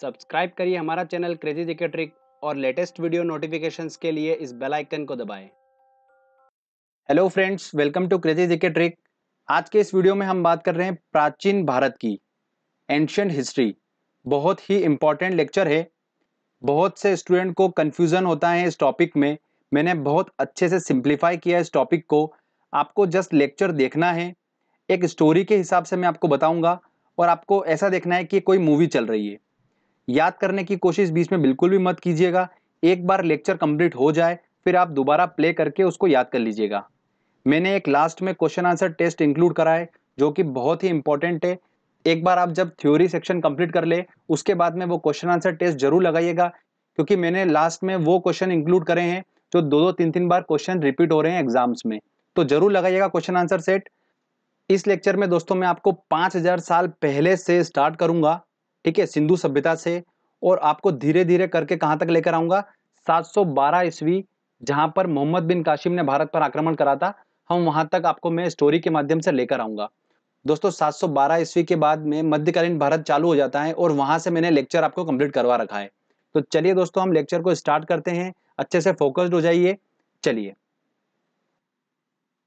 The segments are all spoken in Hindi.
सब्सक्राइब करिए हमारा चैनल क्रेजी जीके ट्रिक और लेटेस्ट वीडियो नोटिफिकेशन के लिए इस बेल आइकन को दबाएं hello friends welcome to crazy GK trick आज के इस वीडियो में हम बात कर रहे हैं प्राचीन भारत की एंशंट हिस्ट्री बहुत ही इंपॉर्टेंट लेक्चर है बहुत से स्टूडेंट को कन्फ्यूज़न होता है इस टॉपिक में मैंने बहुत अच्छे से सिंप्लीफाई किया इस टॉपिक को आपको जस्ट लेक्चर देखना है एक स्टोरी के हिसाब से मैं आपको बताऊंगा और आपको ऐसा देखना है कि कोई मूवी चल रही है याद करने की कोशिश बीच में बिल्कुल भी मत कीजिएगा एक बार लेक्चर कंप्लीट हो जाए फिर आप दोबारा प्ले करके उसको याद कर लीजिएगा मैंने एक लास्ट में क्वेश्चन आंसर टेस्ट इंक्लूड करा है जो कि बहुत ही इंपॉर्टेंट है एक बार आप जब थ्योरी सेक्शन कंप्लीट कर ले उसके बाद में वो क्वेश्चन आंसर टेस्ट जरूर लगाइएगा क्योंकि मैंने लास्ट में वो क्वेश्चन इंक्लूड करे हैं जो दो दो तीन तीन बार क्वेश्चन रिपीट हो रहे हैं एग्जाम्स में तो जरूर लगाइएगा क्वेश्चन आंसर सेट इस लेक्चर में दोस्तों मैं आपको 5000 साल पहले से स्टार्ट करूंगा ठीक है सिंधु सभ्यता से और आपको धीरे धीरे करके कहां तक लेकर आऊंगा 712 ईस्वी जहां पर मोहम्मद बिन काशिम ने भारत पर आक्रमण करा था हम वहां तक आपको मैं स्टोरी के माध्यम से लेकर आऊंगा दोस्तों 712 ईस्वी के बाद में मध्यकालीन भारत चालू हो जाता है और वहां से मैंने लेक्चर आपको कंप्लीट करवा रखा है तो चलिए दोस्तों हम लेक्चर को स्टार्ट करते हैं अच्छे से फोकस्ड हो जाइए चलिए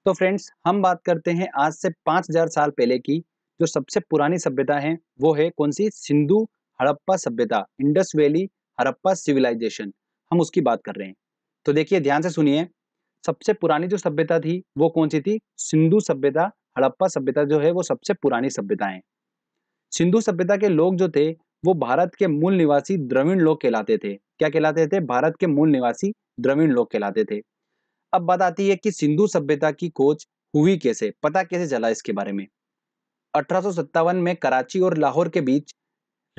तो फ्रेंड्स हम बात करते हैं आज से पांच साल पहले की जो सबसे पुरानी सभ्यता है वो है कौन सी सिंधु हड़प्पा सभ्यता इंडस वैली हड़प्पा सिविलाइजेशन हम उसकी बात कर रहे हैं तो देखिए ध्यान से सुनिए सबसे पुरानी जो सभ्यता थी वो कौन सी थी सिंधु सभ्यता हड़प्पा सभ्यता जो है वो सबसे पुरानी सभ्यता है सिंधु सभ्यता के लोग जो थे वो भारत के मूल निवासी द्रविण लोग कहलाते थे क्या कहलाते थे भारत के मूल निवासी द्रविण लोग कहलाते थे अब बात आती है कि सिंधु सभ्यता की खोज हुई कैसे पता कैसे चला इसके बारे में अठारह में कराची और लाहौर के बीच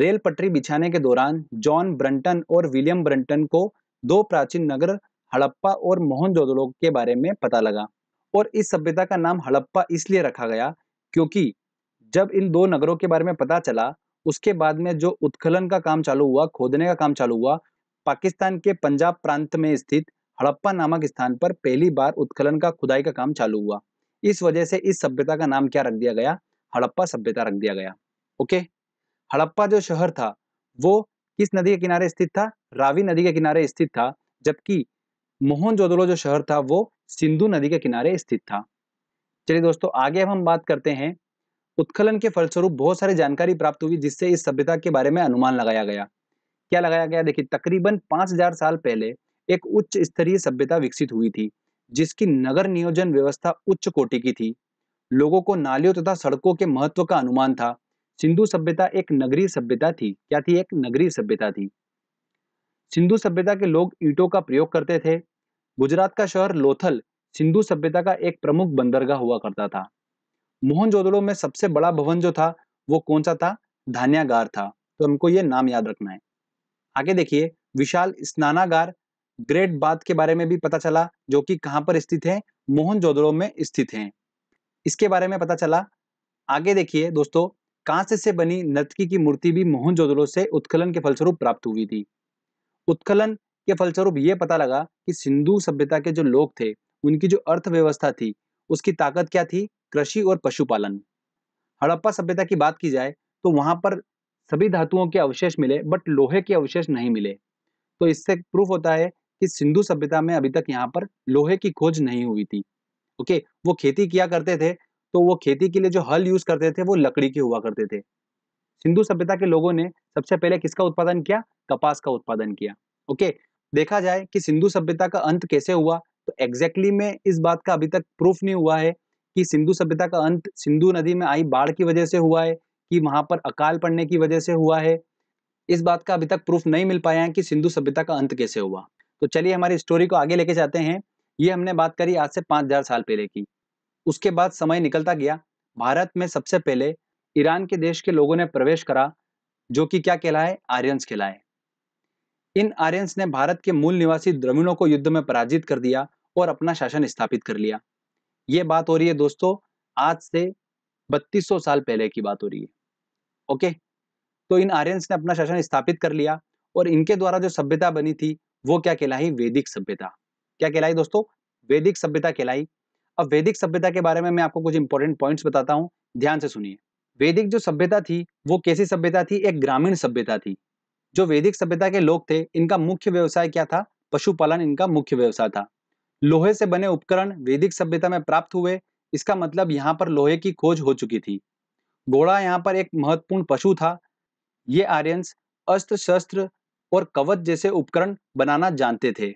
रेल पटरी बिछाने के दौरान जॉन ब्रंटन और विलियम ब्रंटन को दो प्राचीन नगर हड़प्पा और मोहनजोदड़ो के बारे में पता लगा और इस सभ्यता का नाम हड़प्पा इसलिए रखा गया क्योंकि जब इन दो नगरों के बारे में पता चला उसके बाद में जो उत्खनन का काम चालू हुआ खोदने का काम चालू हुआ पाकिस्तान के पंजाब प्रांत में स्थित हड़प्पा नामक स्थान पर पहली बार उत्खनन का खुदाई का काम चालू हुआ इस वजह से इस सभ्यता का नाम क्या रख दिया गया हड़प्पा सभ्यता रख दिया गया ओके हड़प्पा जो शहर था वो किस नदी के किनारे स्थित था रावी नदी के किनारे स्थित था जबकि मोहनजोदड़ो जो शहर था वो सिंधु नदी के किनारे स्थित था चलिए दोस्तों आगे अब हम बात करते हैं उत्खनन के फलस्वरूप बहुत सारी जानकारी प्राप्त हुई जिससे इस सभ्यता के बारे में अनुमान लगाया गया क्या लगाया गया देखिए तकरीबन 5000 साल पहले एक उच्च स्तरीय सभ्यता विकसित हुई थी जिसकी नगर नियोजन व्यवस्था उच्च कोटि की थी लोगों को नालियों तथा सड़कों के महत्व का अनुमान था सिंधु सभ्यता एक नगरीय सभ्यता थी क्या थी एक नगरीय सभ्यता थी सिंधु सभ्यता के लोग ईटों का प्रयोग करते थे गुजरात का शहर लोथल सिंधु सभ्यता का एक प्रमुख बंदरगाह हुआ करता था मोहनजोदड़ो में सबसे बड़ा भवन जो था वो कौन सा था धान्यागार था तो हमको ये नाम याद रखना है आगे देखिए विशाल स्नानागार ग्रेट बाथ के बारे में भी पता चला जो कि कहाँ पर स्थित है मोहनजोदड़ो में स्थित है इसके बारे में पता चला आगे देखिए दोस्तों कांस्य से बनी नर्तकी की मूर्ति भी मोहनजोदड़ो से उत्खलन के फलस्वरूप प्राप्त हुई थी उत्खलन के फलस्वरूप ये पता लगा कि सिंधु सभ्यता के जो लोग थे उनकी जो अर्थव्यवस्था थी उसकी ताकत क्या थी कृषि और पशुपालन हड़प्पा सभ्यता की बात की जाए तो वहां पर सभी धातुओं के अवशेष मिले बट लोहे के अवशेष नहीं मिले तो इससे प्रूफ होता है कि सिंधु सभ्यता में अभी तक यहाँ पर लोहे की खोज नहीं हुई थी ओके वो खेती किया करते थे तो वो खेती के लिए जो हल यूज करते थे वो लकड़ी के हुआ करते थे सिंधु सभ्यता के लोगों ने सबसे पहले किसका उत्पादन किया कपास का उत्पादन किया ओके देखा जाए कि सिंधु सभ्यता का अंत कैसे हुआ तो एग्जैक्टली exactly में इस बात का अभी तक प्रूफ नहीं हुआ है कि सिंधु सभ्यता का अंत सिंधु नदी में आई बाढ़ की वजह से हुआ है कि वहां पर अकाल पड़ने की वजह से हुआ है इस बात का अभी तक प्रूफ नहीं मिल पाया है कि सिंधु सभ्यता का अंत कैसे हुआ तो चलिए हमारी स्टोरी को आगे लेके जाते हैं ये हमने बात करी आज से पांच हजार साल पहले की उसके बाद समय निकलता गया भारत में सबसे पहले ईरान के देश के लोगों ने प्रवेश करा जो कि क्या कहलाए आर्यंस कहलाए इन आर्यंस ने भारत के मूल निवासी द्रविणों को युद्ध में पराजित कर दिया और अपना शासन स्थापित कर लिया ये बात हो रही है दोस्तों आज से 3200 साल पहले की बात हो रही है ओके तो इन आर्यंस ने अपना शासन स्थापित कर लिया और इनके द्वारा जो सभ्यता बनी थी वो क्या कहलाई वैदिक सभ्यता क्या कहलाई दोस्तों वैदिक सभ्यता कहलाई अब वैदिक सभ्यता के बारे में मैं आपको कुछ इंपॉर्टेंट पॉइंट्स बताता हूँ ध्यान से सुनिए वैदिक जो सभ्यता थी वो कैसी सभ्यता थी एक ग्रामीण सभ्यता थी जो वैदिक सभ्यता के लोग थे इनका मुख्य व्यवसाय क्या था पशुपालन इनका मुख्य व्यवसाय था लोहे से बने उपकरण वैदिक सभ्यता में प्राप्त हुए इसका मतलब यहाँ पर लोहे की खोज हो चुकी थी घोड़ा यहाँ पर एक महत्वपूर्ण पशु था ये आर्यंस अस्त्र शस्त्र और कवच जैसे उपकरण बनाना जानते थे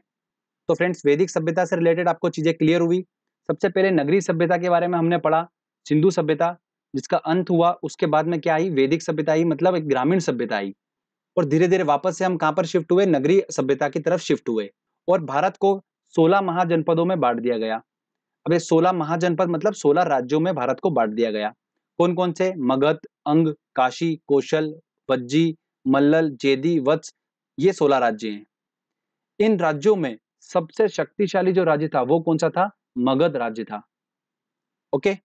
तो फ्रेंड्स वैदिक सभ्यता से रिलेटेड आपको चीजें क्लियर हुई सबसे पहले नगरी सभ्यता के बारे में हमने पढ़ा सिंधु सभ्यता जिसका अंत हुआ उसके बाद में क्या आई वैदिक सभ्यता आई मतलब एक ग्रामीण सभ्यता आई और धीरे धीरे वापस से हम कहाँ पर शिफ्ट हुए नगरी सभ्यता की तरफ शिफ्ट हुए और भारत को 16 महाजनपदों में बांट दिया गया अब ये 16 महाजनपद मतलब 16 राज्यों में भारत को बांट दिया गया कौन कौन से मगध अंग काशी कौशल वज्जी मल्लल जेदी वत्स ये सोलह राज्य हैं इन राज्यों में सबसे शक्तिशाली जो राज्य था वो कौन सा था मगध राज्य था ओके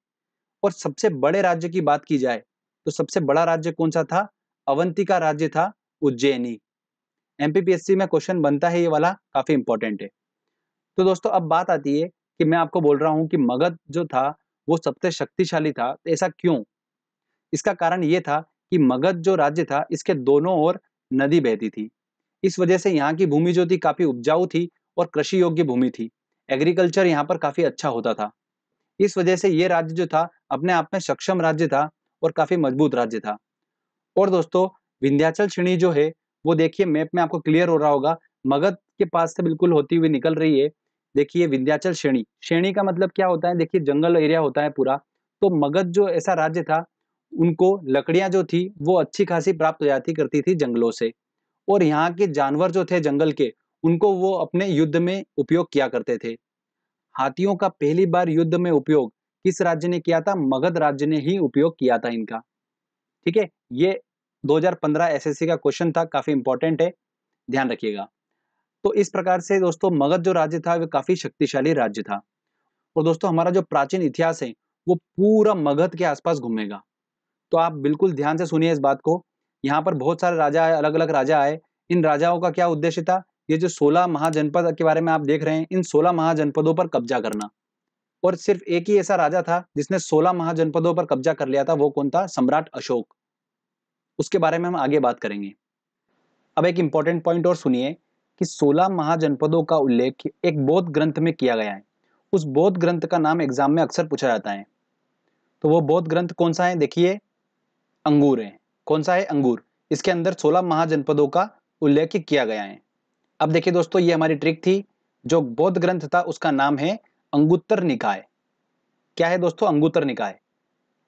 और सबसे बड़े राज्य की बात की जाए तो सबसे बड़ा राज्य कौन सा था अवंती का राज्य था उज्जैनी एमपीपीएससी में क्वेश्चन बनता है ये वाला काफी इंपॉर्टेंट है तो दोस्तों अब बात आती है कि मैं आपको बोल रहा हूं कि मगध जो था वो सबसे शक्तिशाली था तो ऐसा क्यों इसका कारण ये था कि मगध जो राज्य था इसके दोनों ओर नदी बहती थी इस वजह से यहाँ की भूमि जो थी काफी उपजाऊ थी और कृषि योग्य भूमि थी एग्रीकल्चर यहाँ पर काफी अच्छा होता था इस वजह से ये राज्य जो था अपने आप में सक्षम राज्य था और काफी मजबूत राज्य था और दोस्तों विंध्याचल श्रेणी जो है वो देखिए मैप में आपको क्लियर हो रहा होगा मगध के पास से बिल्कुल होती हुई निकल रही है देखिए विंध्याचल श्रेणी श्रेणी का मतलब क्या होता है देखिए जंगल एरिया होता है पूरा तो मगध जो ऐसा राज्य था उनको लकड़ियां जो थी वो अच्छी खासी प्राप्त हो जाती करती थी जंगलों से और यहाँ के जानवर जो थे जंगल के उनको वो अपने युद्ध में उपयोग किया करते थे हाथियों का पहली बार युद्ध में उपयोग किस राज्य ने किया था मगध राज्य ने ही उपयोग किया था इनका ठीक है ये 2015 एसएससी का क्वेश्चन था काफी इंपॉर्टेंट है ध्यान रखिएगा तो इस प्रकार से दोस्तों मगध जो राज्य था वह काफी शक्तिशाली राज्य था और दोस्तों हमारा जो प्राचीन इतिहास है वो पूरा मगध के आसपास घूमेगा तो आप बिल्कुल ध्यान से सुनिए इस बात को यहाँ पर बहुत सारे राजा आए अलग अलग राजा आए इन राजाओं का क्या उद्देश्य था ये जो 16 महाजनपद के बारे में आप देख रहे हैं इन 16 महाजनपदों पर कब्जा करना और सिर्फ एक ही ऐसा राजा था जिसने 16 महाजनपदों पर कब्जा कर लिया था वो कौन था सम्राट अशोक उसके बारे में हम आगे बात करेंगे अब एक इंपॉर्टेंट पॉइंट और सुनिए कि 16 महाजनपदों का उल्लेख एक बौद्ध ग्रंथ में किया गया है उस बौद्ध ग्रंथ का नाम एग्जाम में अक्सर पूछा जाता है तो वो बौद्ध ग्रंथ कौन सा है देखिए अंगूर है कौन सा है अंगूर इसके अंदर सोलह महाजनपदों का उल्लेख किया गया है अब देखिए दोस्तों ये हमारी ट्रिक थी जो बौद्ध ग्रंथ था उसका नाम है अंगुत्तर निकाय क्या है दोस्तों अंगुत्तर निकाय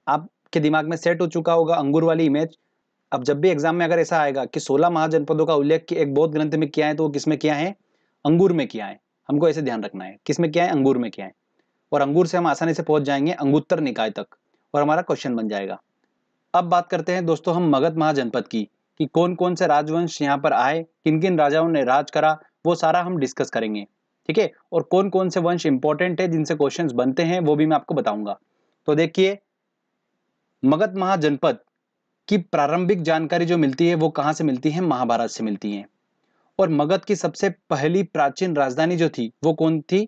आपके दिमाग में सेट हो चुका होगा अंगूर वाली इमेज अब जब भी एग्जाम में अगर ऐसा आएगा कि 16 महाजनपदों का उल्लेख कि एक बौद्ध ग्रंथ में किया है तो वो किसमें किया है अंगूर में किया है हमको ऐसे ध्यान रखना है किसमें क्या किया है अंगूर में किया है और अंगूर से हम आसानी से पहुंच जाएंगे अंगुत्तर निकाय तक और हमारा क्वेश्चन बन जाएगा अब बात करते हैं दोस्तों हम मगध महाजनपद की कि कौन कौन से राजवंश यहाँ पर आए किन किन राजाओं ने राज करा वो सारा हम डिस्कस करेंगे ठीक है और कौन कौन से वंश इंपॉर्टेंट है जिनसे क्वेश्चन बनते हैं वो भी मैं आपको बताऊंगा तो देखिए मगध महाजनपद की प्रारंभिक जानकारी जो मिलती है वो कहां से मिलती है महाभारत से मिलती है और मगध की सबसे पहली प्राचीन राजधानी जो थी वो कौन थी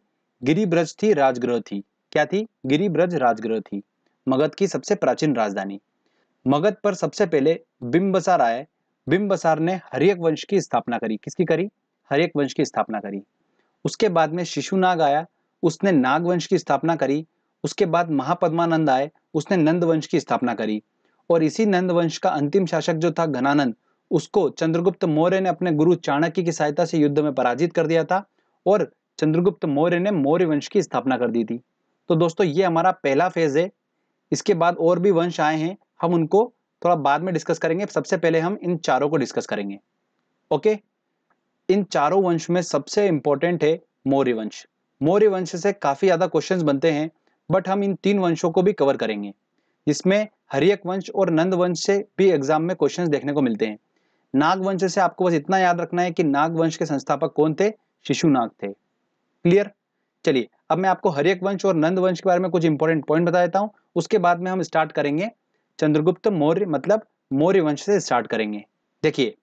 गिरिब्रज थी राजगृह थी क्या थी गिरिब्रज राजगृह थी मगध की सबसे प्राचीन राजधानी मगध पर सबसे पहले बिंबसार आए बिम्बसार ने हरियक वंश की स्थापना करी किसकी करी हरियक वंश की स्थापना करी उसके बाद में शिशु नाग आया उसने नाग वंश की स्थापना करी उसके बाद महापद्मानंद आए उसने नंद वंश की स्थापना करी और इसी नंद वंश का अंतिम शासक जो था घनानंद उसको चंद्रगुप्त मौर्य ने अपने गुरु चाणक्य की सहायता से युद्ध में पराजित कर दिया था और चंद्रगुप्त मौर्य ने मौर्य वंश की स्थापना कर दी थी तो दोस्तों ये हमारा पहला फेज है इसके बाद और भी वंश आए हैं हम उनको थोड़ा बाद में डिस्कस करेंगे सबसे पहले हम इन चारों को डिस्कस करेंगे ओके इन चारों वंश में सबसे इंपॉर्टेंट है मौर्य वंश मौर्य वंश से काफ़ी ज़्यादा क्वेश्चन बनते हैं बट हम इन तीन वंशों को भी कवर करेंगे जिसमें हरियक वंश और नंद वंश से भी एग्जाम में क्वेश्चंस देखने को मिलते हैं नागवंश से आपको बस इतना याद रखना है कि नागवंश के संस्थापक कौन थे शिशु नाग थे क्लियर चलिए अब मैं आपको हरियक वंश और नंद वंश के बारे में कुछ इंपॉर्टेंट पॉइंट बता देता हूँ उसके बाद में हम स्टार्ट करेंगे चंद्रगुप्त मौर्य मतलब मौर्य वंश से स्टार्ट करेंगे देखिए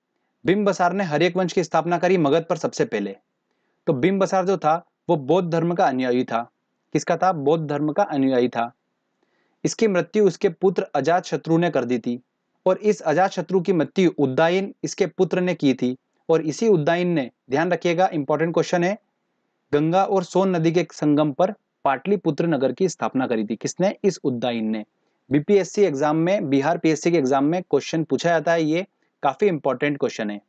बिम्बसार ने हर एक वंश की स्थापना करी मगध पर सबसे पहले तो बिम्बसार जो था वो बौद्ध धर्म का अनुयायी था किसका था बौद्ध धर्म का अनुयायी था इसकी मृत्यु उसके पुत्र अजात शत्रु ने कर दी थी और इस अजात शत्रु की मृत्यु उद्दायन इसके पुत्र ने की थी और इसी उद्दायन ने ध्यान रखिएगा इंपॉर्टेंट क्वेश्चन है गंगा और सोन नदी के संगम पर पाटलिपुत्र नगर की स्थापना करी थी किसने इस उद्दायन ने बीपीएससी एग्जाम में बिहार पीएससी के एग्जाम में क्वेश्चन पूछा जाता है ये काफी इंपॉर्टेंट क्वेश्चन है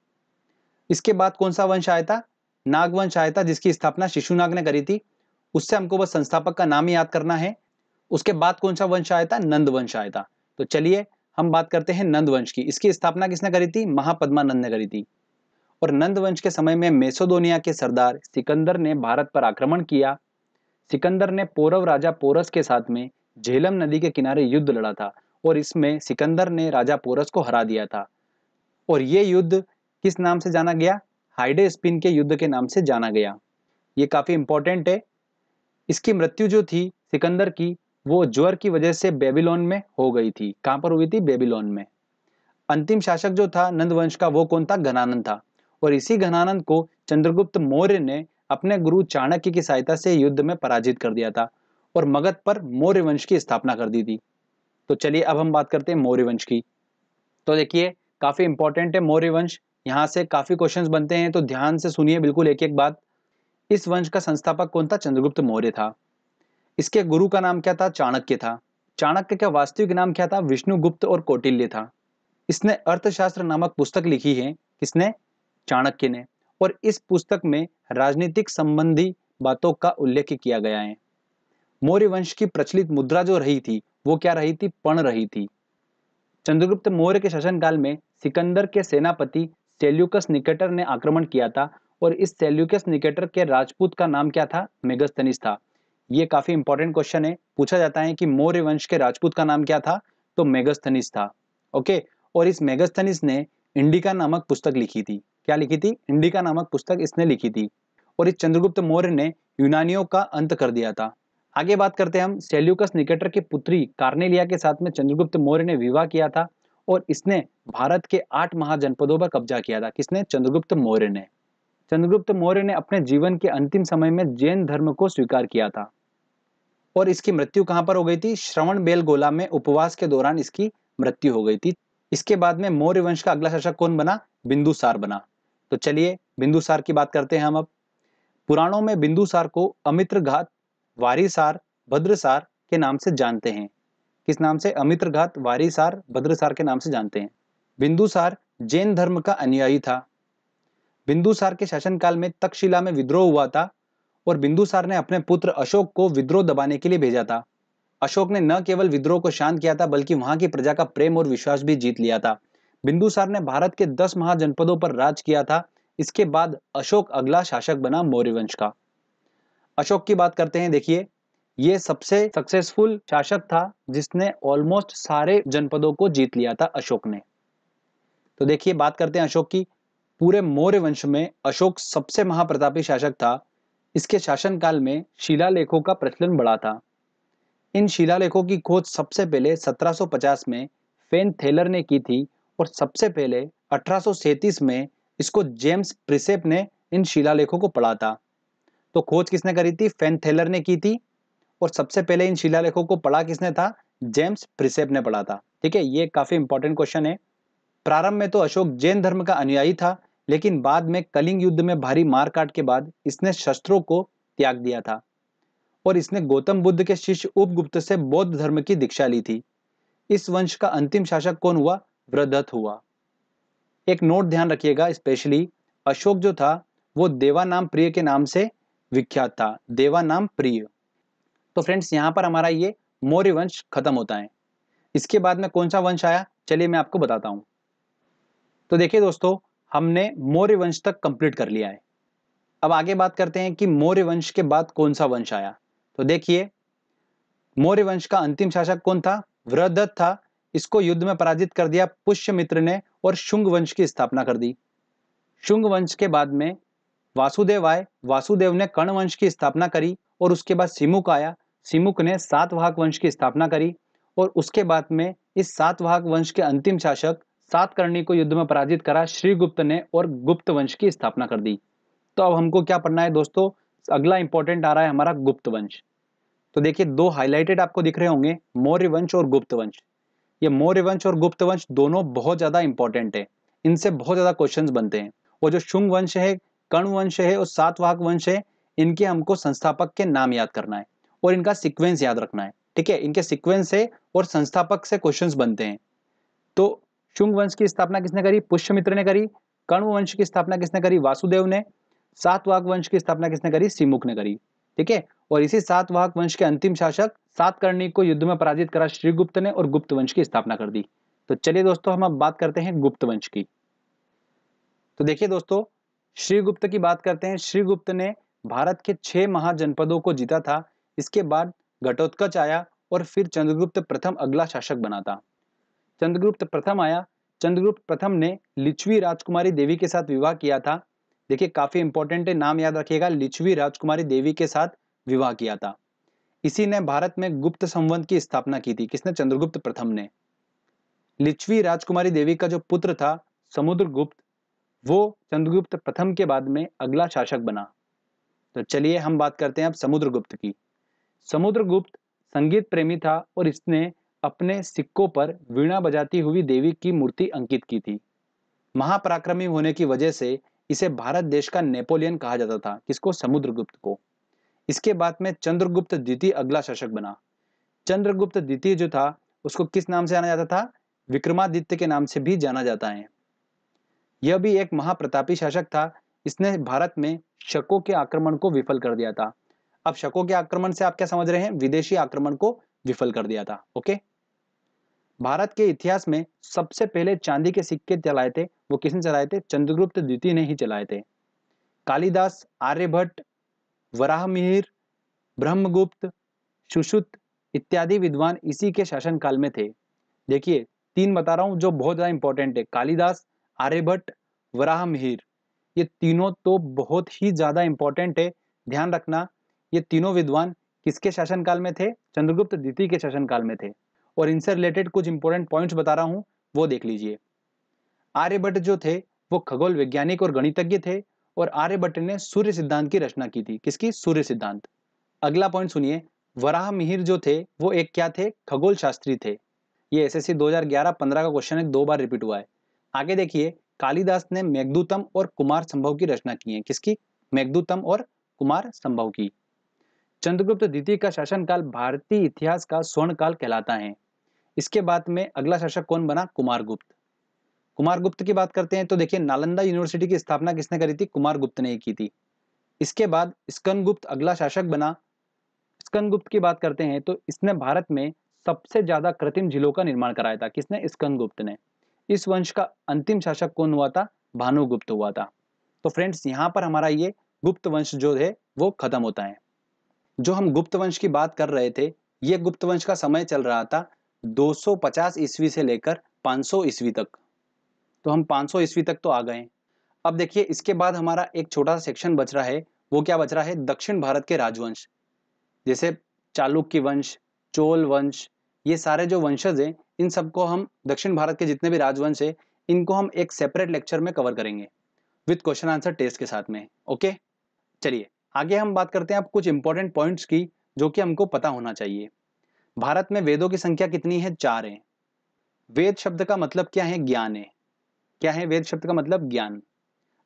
इसके बाद कौन सा वंश आया था नागवंश आया था जिसकी स्थापना शिशुनाग ने करी थी उससे हमको बस संस्थापक का नाम याद करना है उसके बाद कौन सा वंश आया था नंद वंश आया था तो चलिए हम बात करते हैं नंद वंश की इसकी स्थापना किसने करी थी महापद्मानंद ने करी थी और नंद वंश के समय में मेसोदोनिया के सरदार सिकंदर ने भारत पर आक्रमण किया सिकंदर ने पौरव राजा पोरस के साथ में झेलम नदी के किनारे युद्ध लड़ा था और इसमें सिकंदर ने राजा पोरस को हरा दिया था और ये युद्ध किस नाम से जाना गया हाइडे स्पिन के युद्ध के नाम से जाना गया ये काफ़ी इंपॉर्टेंट है इसकी मृत्यु जो थी सिकंदर की वो ज्वर की वजह से बेबीलोन में हो गई थी कहाँ पर हुई थी बेबीलोन में अंतिम शासक जो था नंदवंश का वो कौन था घनानंद था और इसी घनानंद को चंद्रगुप्त मौर्य ने अपने गुरु चाणक्य की सहायता से युद्ध में पराजित कर दिया था और मगध पर मौर्य वंश की स्थापना कर दी थी तो चलिए अब हम बात करते हैं मौर्य वंश की तो देखिए काफ़ी इंपॉर्टेंट है मौर्य वंश यहाँ से काफ़ी क्वेश्चंस बनते हैं तो ध्यान से सुनिए बिल्कुल एक एक बात इस वंश का संस्थापक कौन था चंद्रगुप्त मौर्य था इसके गुरु का नाम क्या था चाणक्य था चाणक्य का वास्तविक नाम क्या था विष्णुगुप्त और कौटिल्य था इसने अर्थशास्त्र नामक पुस्तक लिखी है किसने चाणक्य ने और इस पुस्तक में राजनीतिक संबंधी बातों का उल्लेख किया गया है मौर्य वंश की प्रचलित मुद्रा जो रही थी वो क्या रही थी पण रही थी चंद्रगुप्त मौर्य के शासनकाल में सिकंदर के सेनापति सेल्युकस निकेटर ने आक्रमण किया था और इस सेल्युकस निकेटर के राजपूत का नाम क्या था मेगस्तनिस था ये काफी इंपॉर्टेंट क्वेश्चन है पूछा जाता है कि मौर्य वंश के राजपूत का नाम क्या था तो मेगस्थनिस था ओके और इस मेगस्थनिस ने इंडिका नामक पुस्तक लिखी थी क्या लिखी थी इंडिका नामक पुस्तक इसने लिखी थी और इस चंद्रगुप्त मौर्य ने यूनानियों का अंत कर दिया था आगे बात करते हैं हम सेल्यूकस निकेटर की पुत्री कार्नेलिया के साथ में चंद्रगुप्त मौर्य ने विवाह किया था और इसने भारत के आठ महाजनपदों पर कब्जा किया था किसने चंद्रगुप्त मौर्य ने चंद्रगुप्त मौर्य ने अपने जीवन के अंतिम समय में जैन धर्म को स्वीकार किया था और इसकी मृत्यु कहां पर हो गई थी श्रवण बेलगोला में उपवास के दौरान इसकी मृत्यु हो गई थी इसके बाद में मौर्य वंश का अगला शासक कौन बना बिंदुसार बना तो चलिए बिंदुसार की बात करते हैं हम अब पुराणों में बिंदुसार को अमित्र घात वारीसार भद्रसार के नाम से जानते हैं किस नाम से अमित्र घात वारीसार भद्रसार के नाम से जानते हैं बिंदुसार जैन धर्म का अनुयायी था बिंदुसार के शासनकाल में तक्षशिला में विद्रोह हुआ था और बिंदुसार ने अपने पुत्र अशोक को विद्रोह दबाने के लिए भेजा था अशोक ने न केवल विद्रोह को शांत किया था बल्कि वहां की प्रजा का प्रेम और विश्वास भी जीत लिया था बिंदुसार ने भारत के दस महाजनपदों पर राज किया था इसके बाद अशोक अगला शासक बना मौर्य वंश का अशोक की बात करते हैं देखिए ये सबसे सक्सेसफुल शासक था जिसने ऑलमोस्ट सारे जनपदों को जीत लिया था अशोक ने तो देखिए बात करते हैं अशोक की पूरे मौर्य वंश में अशोक सबसे महाप्रतापी शासक था इसके शासनकाल में शिलालेखों का प्रचलन बढ़ा था इन शिलालेखों की खोज सबसे पहले 1750 में फेन थेलर ने की थी और सबसे पहले अठारह में इसको जेम्स प्रिसेप ने इन शिलालेखों को पढ़ा था तो खोज किसने करी थी फेन थेलर ने की थी और सबसे पहले इन शिलालेखों को पढ़ा किसने था जेम्स प्रिसेप ने पढ़ा था ठीक है ये काफ़ी इंपॉर्टेंट क्वेश्चन है प्रारंभ में तो अशोक जैन धर्म का अनुयायी था लेकिन बाद में कलिंग युद्ध में भारी मार काट के बाद इसने शस्त्रों को त्याग दिया था और इसने गौतम बुद्ध के शिष्य उपगुप्त से बौद्ध धर्म की दीक्षा ली थी इस वंश का अंतिम शासक कौन हुआ वृद्धत हुआ एक नोट ध्यान रखिएगा स्पेशली अशोक जो था वो देवानाम प्रिय के नाम से विख्यात था देवा नाम प्रिय तो फ्रेंड्स यहाँ पर हमारा ये मौर्य वंश खत्म होता है इसके बाद में कौन सा वंश आया चलिए मैं आपको बताता हूं तो देखिए दोस्तों हमने मौर्य वंश तक कंप्लीट कर लिया है अब आगे बात करते हैं कि मौर्य वंश के बाद कौन सा वंश आया तो देखिए मौर्य वंश का अंतिम शासक कौन था वृहदत्त था इसको युद्ध में पराजित कर दिया पुष्यमित्र ने और शुंग वंश की स्थापना कर दी शुंग वंश के बाद में वासुदेव आए वासुदेव ने कर्ण वंश की स्थापना करी और उसके बाद सिमुक आया सिमुक ने सातवाहक वंश की स्थापना करी और उसके बाद में इस सातवाहक वंश के अंतिम शासक सात कर्णी को युद्ध में पराजित करा श्रीगुप्त ने और गुप्त वंश की स्थापना कर दी तो अब हमको क्या पढ़ना है दोस्तों अगला इंपॉर्टेंट आ रहा है हमारा गुप्त वंश तो देखिए दो हाईलाइटेड आपको दिख रहे होंगे मौर्य वंश और गुप्त वंश ये मौर्य वंश और गुप्त वंश दोनों बहुत ज्यादा इंपॉर्टेंट है इनसे बहुत ज्यादा क्वेश्चन बनते हैं और जो शुंग वंश है कर्ण वंश है और सातवाहक वंश है इनके हमको संस्थापक के नाम याद करना है और इनका सिक्वेंस याद रखना है ठीक है इनके सिक्वेंस है और संस्थापक से क्वेश्चन बनते हैं तो शुंग वंश की स्थापना किसने करी पुष्यमित्र ने करी कर्ण वंश की स्थापना किसने करी वासुदेव ने सातवाहक वंश की स्थापना किसने करी सिमुख ने करी ठीक है और इसी सातवाहक वंश के अंतिम शासक सात कर्णी को युद्ध में पराजित करा श्रीगुप्त ने और गुप्त वंश की स्थापना कर दी तो चलिए दोस्तों हम अब बात करते हैं गुप्त वंश की तो देखिए दोस्तों श्रीगुप्त की बात करते हैं श्रीगुप्त ने भारत के छह महाजनपदों को जीता था इसके बाद घटोत्कच आया और फिर चंद्रगुप्त प्रथम अगला शासक बना था चंद्रगुप्त प्रथम आया चंद्रगुप्त प्रथम ने लिच्छवी राजकुमारी देवी के साथ विवाह किया था देखिए काफी इंपॉर्टेंट नाम याद रखिएगा लिच्छवी राजकुमारी देवी के साथ विवाह किया था इसी ने भारत में गुप्त संबंध की स्थापना की थी किसने चंद्रगुप्त प्रथम ने लिच्छवी राजकुमारी देवी का जो पुत्र था समुद्रगुप्त वो चंद्रगुप्त प्रथम के बाद में अगला शासक बना तो चलिए हम बात करते हैं अब समुद्रगुप्त की समुद्रगुप्त संगीत प्रेमी था और इसने अपने सिक्कों पर वीणा बजाती हुई देवी की मूर्ति अंकित की थी महापराक्रमी होने की वजह से इसे भारत देश का नेपोलियन कहा जाता था किसको समुद्रगुप्त को इसके बाद में चंद्रगुप्त द्वितीय अगला शासक बना चंद्रगुप्त द्वितीय जो था उसको किस नाम से जाना जाता था विक्रमादित्य के नाम से भी जाना जाता है यह भी एक महाप्रतापी शासक था इसने भारत में शकों के आक्रमण को विफल कर दिया था अब शकों के आक्रमण से आप क्या समझ रहे हैं विदेशी आक्रमण को विफल कर दिया था ओके भारत के इतिहास में सबसे पहले चांदी के सिक्के चलाए थे वो किसने चलाए थे चंद्रगुप्त द्वितीय ने ही चलाए थे कालिदास आर्यभट्ट वराहमिहिर ब्रह्मगुप्त सुश्रुत इत्यादि विद्वान इसी के शासनकाल में थे देखिए तीन बता रहा हूं जो बहुत ज्यादा इंपॉर्टेंट है कालिदास आर्यभट्ट वराह मिहिर ये तीनों तो बहुत ही ज़्यादा इंपॉर्टेंट है ध्यान रखना ये तीनों विद्वान किसके शासनकाल में थे चंद्रगुप्त द्वितीय के शासनकाल में थे और इनसे रिलेटेड कुछ इंपॉर्टेंट पॉइंट्स बता रहा हूं वो देख लीजिए आर्यभट्ट जो थे वो खगोल वैज्ञानिक और गणितज्ञ थे और आर्यभट्ट ने सूर्य सिद्धांत की रचना की थी किसकी सूर्य सिद्धांत अगला पॉइंट सुनिए वराह मिहिर जो थे वो एक क्या थे खगोल शास्त्री थे ये एस एसएससी 2011-15 का क्वेश्चन है दो बार रिपीट हुआ है आगे देखिए कालिदास ने मेघदूतम और कुमार संभव की रचना की है किसकी मेघदूतम और कुमार संभव की चंद्रगुप्त द्वितीय का शासनकाल भारतीय इतिहास का स्वर्ण काल कहलाता है इसके बाद में अगला शासक कौन बना कुमार गुप्त कुमार गुप्त की बात करते हैं तो देखिए नालंदा यूनिवर्सिटी की स्थापना किसने करी थी कुमार गुप्त ने की थी इसके बाद स्कन गुप्त अगला शासक बना स्कन गुप्त की बात करते हैं तो इसने भारत में सबसे ज्यादा कृत्रिम झीलों का निर्माण कराया था किसने स्कन गुप्त ने इस वंश का अंतिम शासक कौन हुआ था भानुगुप्त हुआ था तो फ्रेंड्स यहाँ पर हमारा ये गुप्त वंश जो है वो खत्म होता है जो हम गुप्त वंश की बात कर रहे थे ये गुप्त वंश का समय चल रहा था 250 ईस्वी से लेकर 500 ईस्वी तक तो हम 500 ईस्वी तक तो आ गए अब देखिए इसके बाद हमारा एक छोटा सा सेक्शन बच रहा है वो क्या बच रहा है दक्षिण भारत के राजवंश जैसे चालुक्य वंश चोल वंश ये सारे जो वंशज हैं इन सबको हम दक्षिण भारत के जितने भी राजवंश है इनको हम एक सेपरेट लेक्चर में कवर करेंगे विथ क्वेश्चन आंसर टेस्ट के साथ में ओके चलिए आगे हम बात करते हैं आप कुछ इंपॉर्टेंट पॉइंट्स की जो कि हमको पता होना चाहिए भारत में वेदों की संख्या कितनी है चार है वेद शब्द का मतलब क्या है ज्ञान है क्या है वेद शब्द का मतलब ज्ञान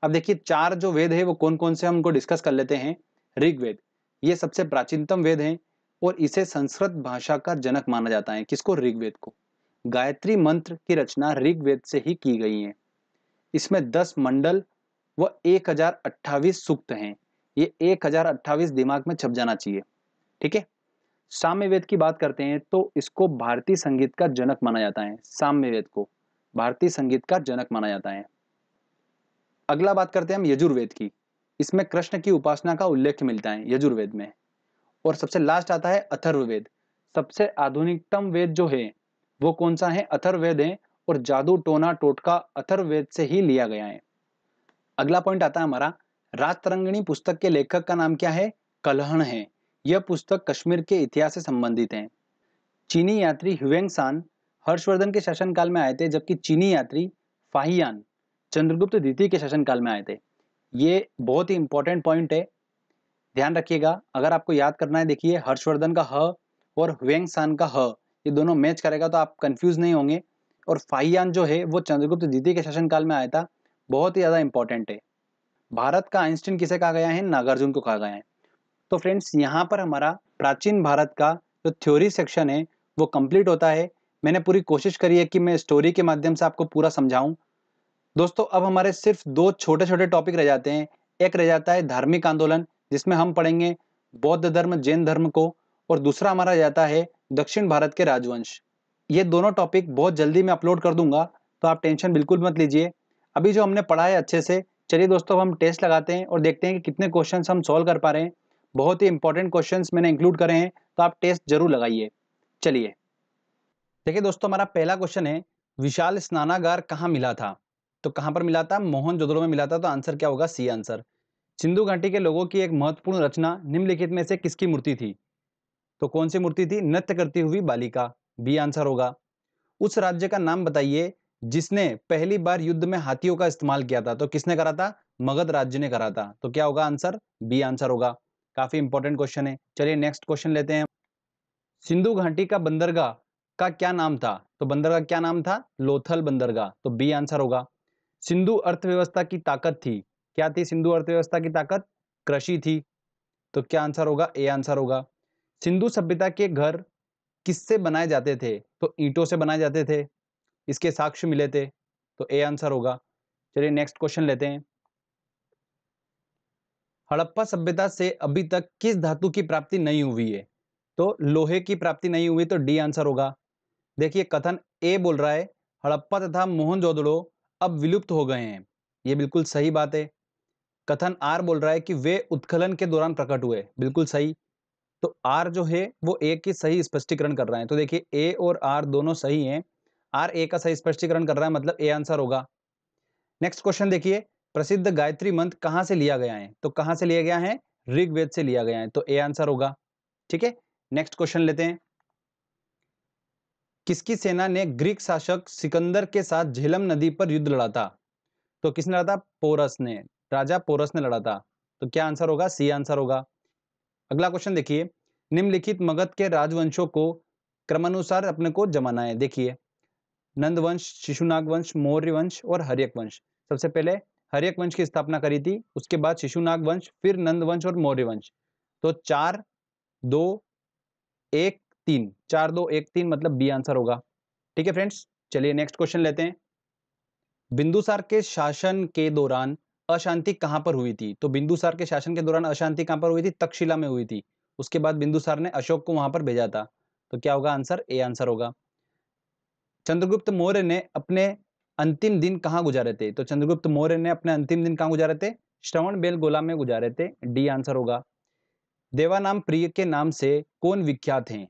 अब देखिए चार जो वेद है वो कौन कौन से हमको डिस्कस कर लेते हैं ऋग्वेद ये सबसे प्राचीनतम वेद है और इसे संस्कृत भाषा का जनक माना जाता है किसको ऋग्वेद को गायत्री मंत्र की रचना ऋग्वेद से ही की गई है इसमें दस मंडल व अट्ठावी सूक्त हैं ये 1028 दिमाग में छप जाना चाहिए ठीक है साम्य वेद की बात करते हैं तो इसको भारतीय संगीत का जनक माना जाता है साम्य वेद को भारतीय संगीत का जनक माना जाता है अगला बात करते हैं हम यजुर्वेद की इसमें कृष्ण की उपासना का उल्लेख मिलता है यजुर्वेद में और सबसे लास्ट आता है अथर्ववेद सबसे आधुनिकतम वेद जो है वो कौन सा है अथर्वेद है और जादू टोना टोटका अथर्वेद से ही लिया गया है अगला पॉइंट आता है हमारा रातरंगिणी पुस्तक के लेखक का नाम क्या है कलहण है यह पुस्तक कश्मीर के इतिहास से संबंधित है चीनी यात्री ह्यूवेंग सान हर्षवर्धन के शासनकाल में आए थे जबकि चीनी यात्री फाहियान चंद्रगुप्त द्वितीय के शासनकाल में आए थे ये बहुत ही इंपॉर्टेंट पॉइंट है ध्यान रखिएगा अगर आपको याद करना है देखिए हर्षवर्धन का ह और हुएंग सान का ह ये दोनों मैच करेगा तो आप कंफ्यूज नहीं होंगे और फाहियान जो है वो चंद्रगुप्त द्वितीय के शासनकाल में आया था बहुत ही ज़्यादा इंपॉर्टेंट है भारत का आइंस्टीन किसे कहा गया है नागार्जुन को कहा गया है तो फ्रेंड्स यहाँ पर हमारा प्राचीन भारत का जो थ्योरी सेक्शन है वो कंप्लीट होता है मैंने पूरी कोशिश करी है कि मैं स्टोरी के माध्यम से आपको पूरा समझाऊं दोस्तों अब हमारे सिर्फ दो छोटे छोटे टॉपिक रह जाते हैं एक रह जाता है धार्मिक आंदोलन जिसमें हम पढ़ेंगे बौद्ध धर्म जैन धर्म को और दूसरा हमारा जाता है दक्षिण भारत के राजवंश ये दोनों टॉपिक बहुत जल्दी मैं अपलोड कर दूंगा तो आप टेंशन बिल्कुल मत लीजिए अभी जो हमने पढ़ा है अच्छे से चलिए दोस्तों हम टेस्ट लगाते हैं और देखते हैं कि कितने क्वेश्चन हम सॉल्व कर पा रहे हैं बहुत ही इंपॉर्टेंट क्वेश्चन मैंने इंक्लूड करे हैं तो आप टेस्ट जरूर लगाइए चलिए देखिए दोस्तों हमारा पहला क्वेश्चन है विशाल स्नानागार कहाँ मिला था तो कहाँ पर मिला था मोहन जोदड़ो में मिला था तो आंसर क्या होगा सी आंसर सिंधु घाटी के लोगों की एक महत्वपूर्ण रचना निम्नलिखित में से किसकी मूर्ति थी तो कौन सी मूर्ति थी नृत्य करती हुई बालिका बी आंसर होगा उस राज्य का नाम बताइए जिसने पहली बार युद्ध में हाथियों का इस्तेमाल किया था तो किसने करा था मगध राज्य ने करा था तो क्या होगा आंसर बी आंसर होगा काफी इंपॉर्टेंट क्वेश्चन है चलिए नेक्स्ट क्वेश्चन लेते हैं सिंधु घाटी का बंदरगाह का क्या नाम था तो बंदरगाह क्या नाम था लोथल बंदरगाह तो बी आंसर होगा सिंधु अर्थव्यवस्था की ताकत थी क्या थी सिंधु अर्थव्यवस्था की ताकत कृषि थी तो क्या आंसर होगा ए आंसर होगा सिंधु सभ्यता के घर किससे बनाए जाते थे तो ईंटों से बनाए जाते थे इसके साक्ष्य मिले थे तो ए आंसर होगा चलिए नेक्स्ट क्वेश्चन लेते हैं हड़प्पा सभ्यता से अभी तक किस धातु की प्राप्ति नहीं हुई है तो लोहे की प्राप्ति नहीं हुई तो डी आंसर होगा देखिए कथन ए बोल रहा है हड़प्पा तथा मोहनजोदड़ो अब विलुप्त हो गए हैं ये बिल्कुल सही बात है कथन आर बोल रहा है कि वे उत्खनन के दौरान प्रकट हुए बिल्कुल सही तो आर जो है वो ए की सही स्पष्टीकरण कर रहा है तो देखिए ए और आर दोनों सही हैं आर ए का सही स्पष्टीकरण कर रहा है मतलब ए आंसर होगा नेक्स्ट क्वेश्चन देखिए प्रसिद्ध गायत्री मंत्र कहाँ से लिया गया है तो कहाँ से लिया गया है ऋग्वेद से लिया गया है तो ए आंसर होगा ठीक है नेक्स्ट क्वेश्चन लेते हैं किसकी सेना ने ग्रीक शासक सिकंदर के साथ झेलम नदी पर युद्ध लड़ा था तो किसने लड़ा था पोरस ने राजा पोरस ने लड़ा था तो क्या आंसर होगा सी आंसर होगा अगला क्वेश्चन देखिए निम्नलिखित मगध के राजवंशों को क्रमानुसार अपने को जमाना है देखिए नंदवंश शिशुनाग वंश मौर्य वंश और हरियक वंश सबसे पहले हरियक वंश की स्थापना करी थी उसके बाद शिशुनाग वंश फिर नंदवंश और मौर्य वंश तो चार दो एक तीन चार दो एक तीन मतलब बी आंसर होगा ठीक है फ्रेंड्स चलिए नेक्स्ट क्वेश्चन लेते हैं बिंदुसार के शासन के दौरान अशांति कहाँ पर हुई थी तो बिंदुसार के शासन के दौरान अशांति कहां पर हुई थी तक्षशिला में हुई थी उसके बाद बिंदुसार ने अशोक को वहां पर भेजा था तो क्या होगा आंसर ए आंसर होगा चंद्रगुप्त मौर्य ने अपने अंतिम दिन कहाँ गुजारे थे तो चंद्रगुप्त मौर्य ने अपने अंतिम दिन कहाँ गुजारे थे श्रवण बेलगोला में गुजारे थे डी आंसर होगा देवानाम प्रिय के नाम से कौन विख्यात हैं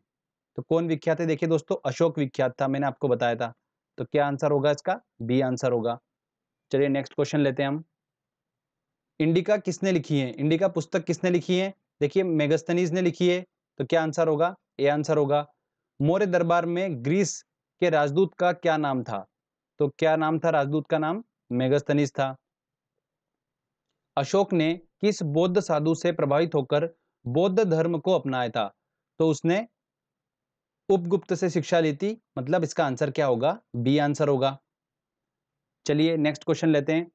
तो कौन विख्यात है देखिए दोस्तों अशोक विख्यात था मैंने आपको बताया था तो क्या आंसर होगा इसका बी आंसर होगा चलिए नेक्स्ट क्वेश्चन लेते हैं हम इंडिका किसने लिखी है इंडिका पुस्तक किसने लिखी है देखिए मेगस्तनीज ने लिखी है तो क्या आंसर होगा ए आंसर होगा मौर्य दरबार में ग्रीस के राजदूत का क्या नाम था तो क्या नाम था राजदूत का नाम मेगस्तनीज था अशोक ने किस बौद्ध साधु से प्रभावित होकर बौद्ध धर्म को अपनाया था तो उसने उपगुप्त से शिक्षा ली थी मतलब इसका आंसर क्या होगा बी आंसर होगा चलिए नेक्स्ट क्वेश्चन लेते हैं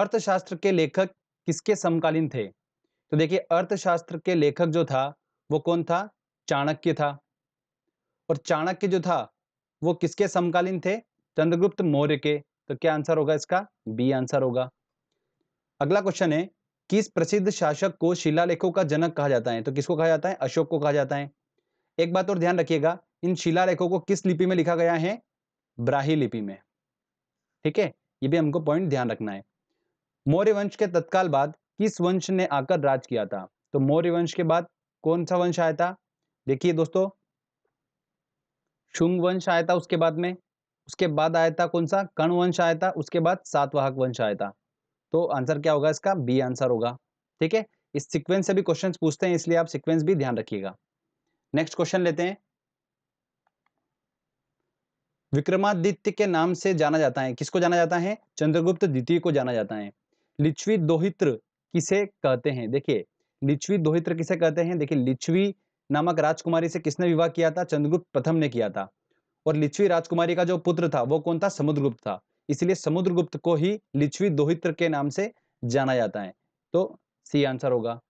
अर्थशास्त्र के लेखक किसके समकालीन थे तो देखिए अर्थशास्त्र के लेखक जो था वो कौन था चाणक्य था और चाणक्य जो था वो किसके समकालीन थे चंद्रगुप्त मौर्य के तो क्या आंसर होगा इसका बी आंसर होगा अगला क्वेश्चन है किस प्रसिद्ध शासक को शिलालेखों का जनक कहा जाता है तो किसको कहा जाता है अशोक को कहा जाता है एक बात और ध्यान रखिएगा इन शिलालेखों को किस लिपि में लिखा गया है ब्राही लिपि में ठीक है ये भी हमको पॉइंट ध्यान रखना है मौर्य वंश के तत्काल बाद किस वंश ने आकर राज किया था तो मौर्य वंश के बाद कौन सा वंश आया था देखिए दोस्तों शुंग वंश आया था उसके बाद में उसके बाद आया था कौन सा कर्ण वंश आया था उसके बाद सातवाहक वंश आया था तो आंसर क्या होगा इसका बी आंसर होगा ठीक है इस सीक्वेंस से भी क्वेश्चन पूछते हैं इसलिए आप सिक्वेंस भी ध्यान रखिएगा नेक्स्ट क्वेश्चन लेते हैं विक्रमादित्य के नाम से जाना जाता है किसको जाना जाता है चंद्रगुप्त द्वितीय को जाना जाता है लिच्छवी दोहित्र किसे कहते हैं देखिए लिच्छवी दोहित्र किसे कहते हैं देखिए लिच्छवी नामक राजकुमारी से किसने विवाह किया था चंद्रगुप्त प्रथम ने किया था और लिच्छवी राजकुमारी का जो पुत्र था वो कौन था समुद्रगुप्त था इसलिए समुद्रगुप्त को ही लिच्छवी दोहित्र के नाम से जाना जाता है तो सी आंसर होगा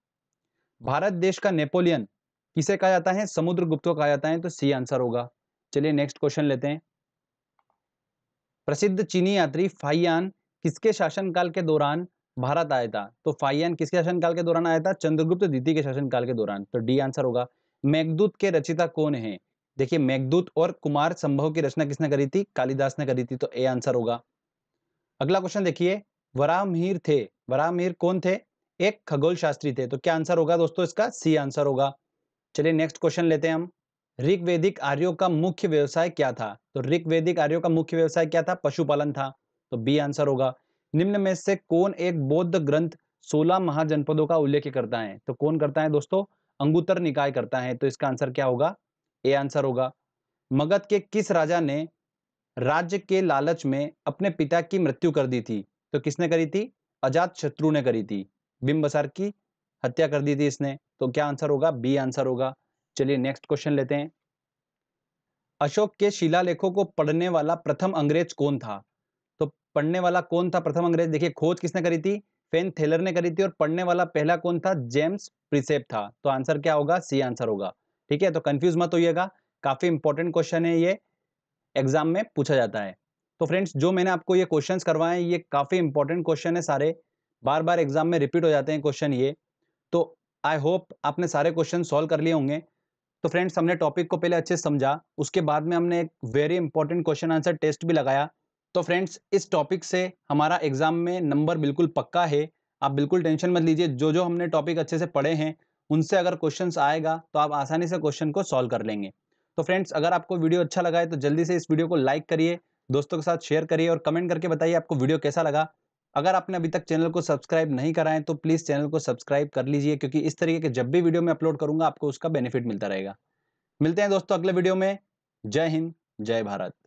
भारत देश का नेपोलियन किसे कहा जाता है समुद्रगुप्त को कहा जाता है तो सी आंसर होगा चलिए नेक्स्ट क्वेश्चन लेते हैं प्रसिद्ध चीनी यात्री फाइयान किसके शासनकाल के दौरान भारत आया था तो फाइयान किसके शासनकाल के दौरान आया था चंद्रगुप्त द्वितीय के शासनकाल के दौरान तो डी आंसर होगा मेघदूत के रचिता कौन है देखिए मेघदूत और कुमार संभव की रचना किसने करी थी कालिदास ने करी थी तो ए आंसर होगा अगला क्वेश्चन देखिए वराहमिहिर थे वराहमिहिर कौन थे एक खगोल शास्त्री थे तो क्या आंसर होगा दोस्तों इसका सी आंसर होगा चलिए नेक्स्ट क्वेश्चन लेते हैं हम ऋग्वेदिक आर्यों का मुख्य व्यवसाय क्या था तो ऋग्वेदिक आर्यों का मुख्य व्यवसाय क्या था पशुपालन था तो बी आंसर होगा निम्न में से कौन एक बौद्ध ग्रंथ सोलह महाजनपदों का उल्लेख करता है तो कौन करता है दोस्तों अंगुतर निकाय करता है तो इसका आंसर क्या होगा ए आंसर होगा मगध के किस राजा ने राज्य के लालच में अपने पिता की मृत्यु कर दी थी तो किसने करी थी अजात शत्रु ने करी थी बिंबसार की हत्या कर दी थी इसने तो क्या आंसर होगा बी आंसर होगा चलिए नेक्स्ट क्वेश्चन लेते हैं अशोक के शिलालेखों को पढ़ने वाला प्रथम अंग्रेज कौन था पढ़ने वाला कौन था प्रथम अंग्रेज देखिए खोज किसने करी थी फेन थेलर ने करी थी और पढ़ने वाला पहला कौन था जेम्स प्रिसेप था तो आंसर क्या होगा सी आंसर होगा ठीक है तो कंफ्यूज मत होइएगा काफी इंपॉर्टेंट क्वेश्चन है ये एग्जाम में पूछा जाता है तो फ्रेंड्स जो मैंने आपको ये क्वेश्चन करवाए ये काफी इंपॉर्टेंट क्वेश्चन है सारे बार बार एग्जाम में रिपीट हो जाते हैं क्वेश्चन ये तो आई होप आपने सारे क्वेश्चन सॉल्व कर लिए होंगे तो फ्रेंड्स हमने टॉपिक को पहले अच्छे समझा उसके बाद में हमने एक very important question answer test भी लगाया तो फ्रेंड्स इस टॉपिक से हमारा एग्ज़ाम में नंबर बिल्कुल पक्का है आप बिल्कुल टेंशन मत लीजिए जो जो हमने टॉपिक अच्छे से पढ़े हैं उनसे अगर क्वेश्चन आएगा तो आप आसानी से क्वेश्चन को सॉल्व कर लेंगे तो फ्रेंड्स अगर आपको वीडियो अच्छा लगा है तो जल्दी से इस वीडियो को लाइक करिए दोस्तों के साथ शेयर करिए और कमेंट करके बताइए आपको वीडियो कैसा लगा अगर आपने अभी तक चैनल को सब्सक्राइब नहीं कराए तो प्लीज़ चैनल को सब्सक्राइब कर लीजिए क्योंकि इस तरीके के जब भी वीडियो में अपलोड करूंगा आपको उसका बेनिफिट मिलता रहेगा मिलते हैं दोस्तों अगले वीडियो में जय हिंद जय भारत